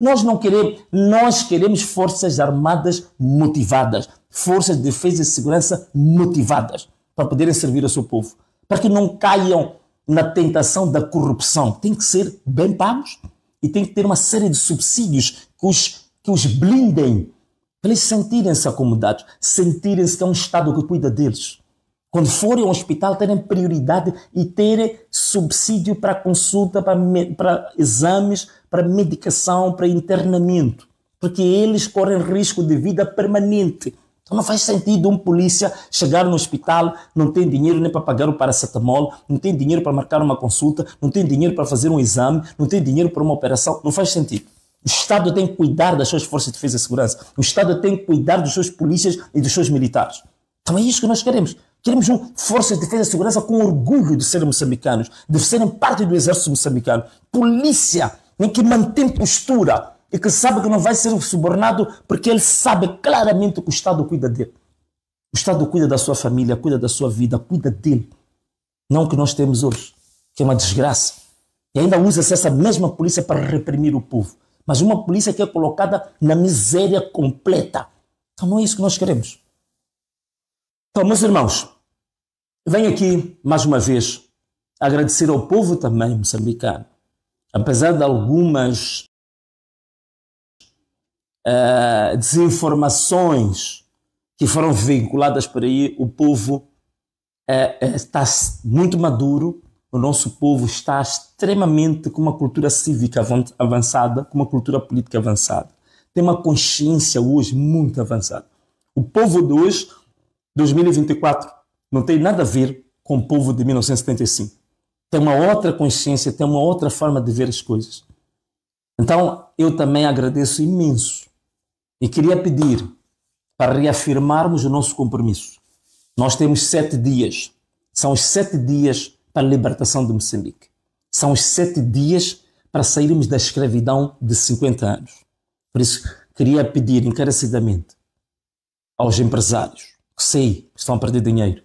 Nós não queremos, nós queremos forças armadas motivadas, forças de defesa e segurança motivadas para poderem servir ao seu povo, para que não caiam na tentação da corrupção. Tem que ser bem pagos e tem que ter uma série de subsídios que os, que os blindem, para eles sentirem-se acomodados, sentirem-se que é um Estado que cuida deles quando forem ao hospital, terem prioridade e terem subsídio para consulta, para, para exames, para medicação, para internamento. Porque eles correm risco de vida permanente. Então não faz sentido um polícia chegar no hospital, não tem dinheiro nem para pagar o paracetamol, não tem dinheiro para marcar uma consulta, não tem dinheiro para fazer um exame, não tem dinheiro para uma operação. Não faz sentido. O Estado tem que cuidar das suas forças de defesa e segurança. O Estado tem que cuidar dos seus polícias e dos seus militares. Então é isso que nós queremos. Queremos forças de defesa e segurança com orgulho de serem moçambicanos, de serem parte do exército moçambicano. Polícia em que mantém postura e que sabe que não vai ser subornado porque ele sabe claramente que o Estado cuida dele. O Estado cuida da sua família, cuida da sua vida, cuida dele. Não o que nós temos hoje, que é uma desgraça. E ainda usa-se essa mesma polícia para reprimir o povo. Mas uma polícia que é colocada na miséria completa. Então não é isso que nós queremos. Então, meus irmãos, venho aqui mais uma vez agradecer ao povo também moçambicano, apesar de algumas uh, desinformações que foram vinculadas por aí, o povo uh, está muito maduro, o nosso povo está extremamente com uma cultura cívica avançada, com uma cultura política avançada. Tem uma consciência hoje muito avançada. O povo de hoje 2024 não tem nada a ver com o povo de 1975. Tem uma outra consciência, tem uma outra forma de ver as coisas. Então, eu também agradeço imenso e queria pedir para reafirmarmos o nosso compromisso. Nós temos sete dias. São os sete dias para a libertação de Moçambique. São os sete dias para sairmos da escravidão de 50 anos. Por isso, queria pedir encarecidamente aos empresários, sei que estão a perder dinheiro.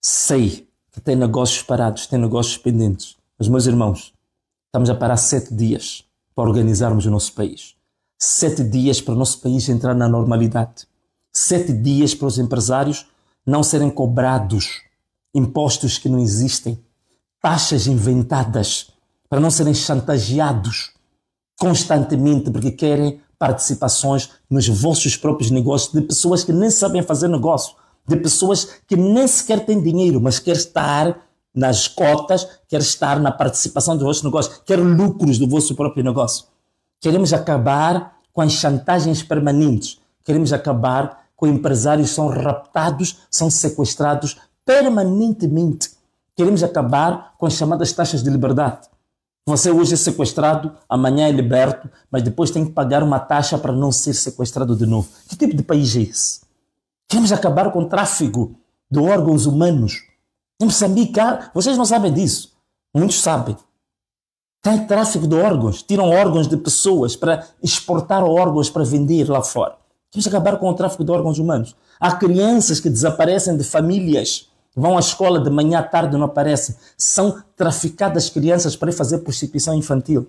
Sei que têm negócios parados, têm negócios pendentes. Mas, meus irmãos, estamos a parar sete dias para organizarmos o nosso país. Sete dias para o nosso país entrar na normalidade. Sete dias para os empresários não serem cobrados impostos que não existem, taxas inventadas, para não serem chantageados constantemente porque querem participações nos vossos próprios negócios de pessoas que nem sabem fazer negócio, de pessoas que nem sequer têm dinheiro, mas quer estar nas cotas, quer estar na participação dos vossos negócios, quer lucros do vosso próprio negócio. Queremos acabar com as chantagens permanentes. Queremos acabar com empresários que são raptados, são sequestrados permanentemente. Queremos acabar com as chamadas taxas de liberdade. Você hoje é sequestrado, amanhã é liberto, mas depois tem que pagar uma taxa para não ser sequestrado de novo. Que tipo de país é esse? Queremos acabar com o tráfico de órgãos humanos. Em Moçambique, vocês não sabem disso. Muitos sabem. Tem tráfico de órgãos. Tiram órgãos de pessoas para exportar órgãos para vender lá fora. Queremos acabar com o tráfico de órgãos humanos. Há crianças que desaparecem de famílias vão à escola de manhã, à tarde não aparecem. São traficadas crianças para ir fazer prostituição infantil.